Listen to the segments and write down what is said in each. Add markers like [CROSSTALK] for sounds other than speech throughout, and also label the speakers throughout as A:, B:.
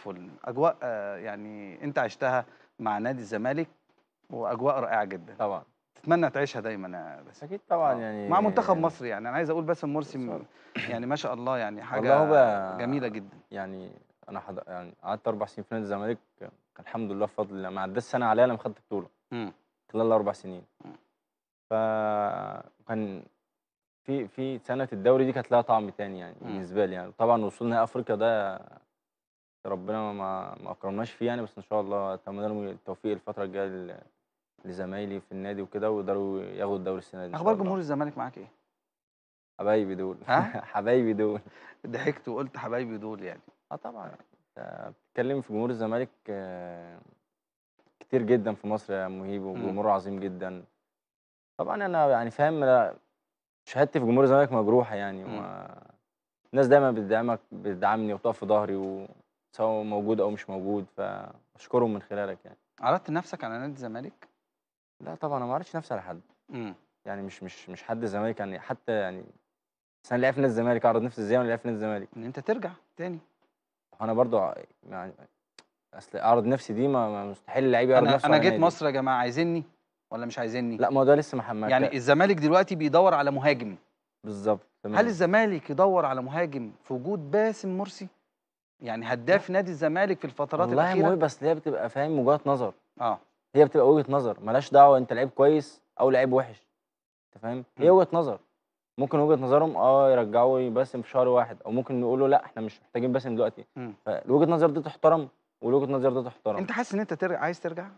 A: فل اجواء آه، يعني انت عشتها مع نادي الزمالك واجواء رائعه جدا طبعا تتمنى تعيشها دايما يا باسم اكيد طبعا أوه. يعني مع منتخب مصر يعني انا عايز اقول بس مرسي يعني ما شاء الله يعني حاجه جميله جدا يعني انا حض... يعني قعدت اربع سنين في نادي الزمالك الحمد لله بفضل الله ما عدتش سنه عليا لما خدت بطوله خلال الاربع سنين فكان في في سنه الدوري دي كانت لها طعم تاني يعني بالنسبه لي يعني طبعا وصولنا افريقيا ده ربنا ما ما اكرمناش فيه يعني بس ان شاء الله اتمنى لهم التوفيق الفتره الجايه لزمايلي في النادي وكده ويقدروا ياخدوا الدوري السنه دي اخبار جمهور الزمالك معاك ايه؟ حبايبي دول [LAUGHS] حبايبي دول ضحكت وقلت حبايبي دول يعني اه طبعا بتتكلم في جمهور الزمالك آه، كتير جدا في مصر يا مهيب وجمهور عظيم جدا طبعا انا يعني فاهم شهادتي في جمهور الزمالك مجروحه يعني الناس دايما بتدعمك بتدعمني وتقف في ظهري و... سواء موجود او مش موجود فاشكرهم من خلالك يعني عرضت نفسك على نادي الزمالك؟ لا طبعا انا ما عرضتش نفسي على حد امم يعني مش مش مش حد الزمالك يعني حتى يعني بس انا لعب في نادي الزمالك اعرض نفسي ازاي وانا لعب في نادي الزمالك ان انت ترجع تاني انا برضو يعني اصل اعرض نفسي دي ما مستحيل اللعيب يعرض نفسه انا جيت مصر يا جماعه عايزيني ولا مش عايزيني لا ما هو ده لسه محمد يعني الزمالك دلوقتي بيدور على مهاجم بالظبط هل الزمالك يدور على مهاجم في وجود باسم مرسي يعني هداف نادي الزمالك في الفترات والله الاخيره والله بس هي بتبقى فاهم وجهه نظر اه هي بتبقى وجهه نظر مالهاش دعوه انت لعيب كويس او لعيب وحش انت فاهم هي وجهه نظر ممكن وجهه نظرهم اه يرجعوا باسم في شهر واحد او ممكن يقولوا لا احنا مش محتاجين باسم دلوقتي فوجهه النظر دي تحترم ووجهه النظر دي تحترم انت حاسس ان انت ترجع عايز ترجع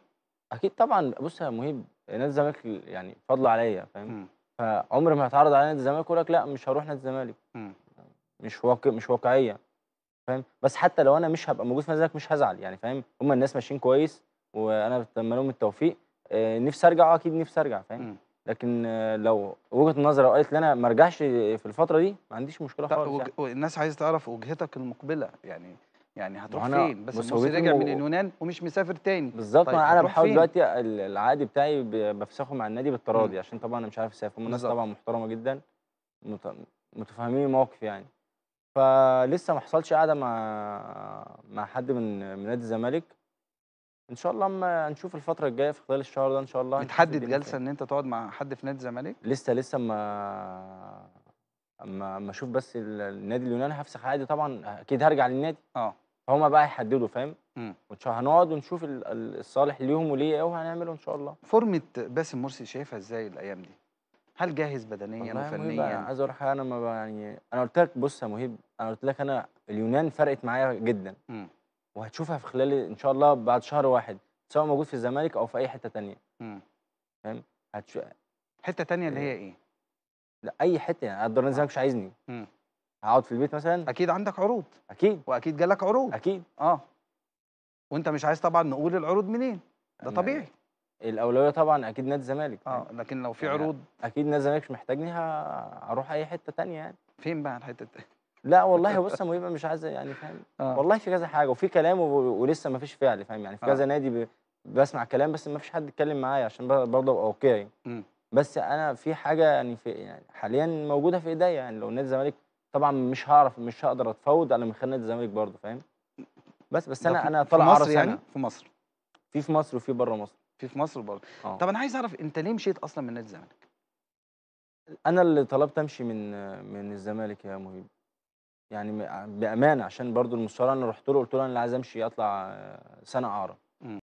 A: اكيد طبعا بص يا مهيب نادي الزمالك يعني فضل عليا فاهم فعمر ما هتعرض على نادي الزمالك يقول لك لا مش هروح نادي الزمالك مش واقع مش واقعيه فاهم بس حتى لو انا مش هبقى موجود في نادي مش هزعل يعني فاهم هم الناس ماشيين كويس وانا بتمنى لهم التوفيق آه، نفسي ارجع آه، اكيد نفسي ارجع فاهم لكن آه، لو وجهه النظر قالت لي انا ما ارجعش في الفتره دي ما عنديش مشكله خالص وج... يعني. الناس عايزه تعرف وجهتك المقبله يعني يعني هتروح فين بس المصري رجع و... من اليونان ومش مسافر تاني بالظبط طيب انا بحاول دلوقتي العقد بتاعي بفسخه مع النادي بالتراضي عشان طبعا انا مش عارف اسافر الناس طبعا محترمه جدا مت... متفاهمين الموقف يعني فلسه ما حصلش قعده مع مع حد من من نادي الزمالك ان شاء الله اما نشوف الفتره الجايه في خلال الشهر ده ان شاء الله متحدد جلسه ان انت تقعد مع حد في نادي الزمالك لسه لسه ما اما اما اشوف بس النادي اليوناني هفسخ عادي طبعا اكيد هرجع للنادي اه هما بقى هيحددوا فاهم هنقعد ونشوف الصالح ليهم وليا ايه وهنعمله ان شاء الله فورمه باسم مرسي شايفها ازاي الايام دي هل جاهز بدنيا وفنيا؟ عايز اقول حاجه انا ما يعني انا قلت لك بص يا مهيب انا قلت لك انا اليونان فرقت معايا جدا م. وهتشوفها في خلال ان شاء الله بعد شهر واحد سواء موجود في الزمالك او في اي حته ثانيه فاهم؟ هتشو... حته ثانيه اللي هي آه. ايه؟ لا اي حته يعني الدوري الزمالك مش عايزني م. هقعد في البيت مثلا اكيد عندك عروض اكيد واكيد جالك عروض اكيد اه وانت مش عايز طبعا نقول العروض منين ده طبيعي الاولويه طبعا اكيد نادي الزمالك اه يعني. لكن لو في يعني عروض اكيد نادي الزمالك مش محتاجني هروح اي حته تانية يعني فين بقى الحته دي لا والله بص يا مهيبه مش عايز يعني فاهم آه. والله في كذا حاجه وفي كلام ولسه ما فيش فعل فاهم يعني في آه. كذا نادي ب... بسمع كلام بس ما فيش حد يتكلم معايا عشان برضه ابقى يعني بس انا في حاجه يعني في يعني حاليا موجوده في ايديا يعني لو نادي الزمالك طبعا مش هعرف مش هقدر اتفاوض على من خلال نادي الزمالك برضه فاهم بس بس انا انا طالع عرس يعني في مصر في في مصر وفي بره مصر في في مصر وبره آه. طب انا عايز اعرف انت ليه مشيت اصلا من نادي الزمالك انا اللي طلبت امشي من من الزمالك يا مهيب يعني بامانه عشان برضو المستشار انا رحت له قلت له انا اللي عايز امشي اطلع آه، سنه اعرف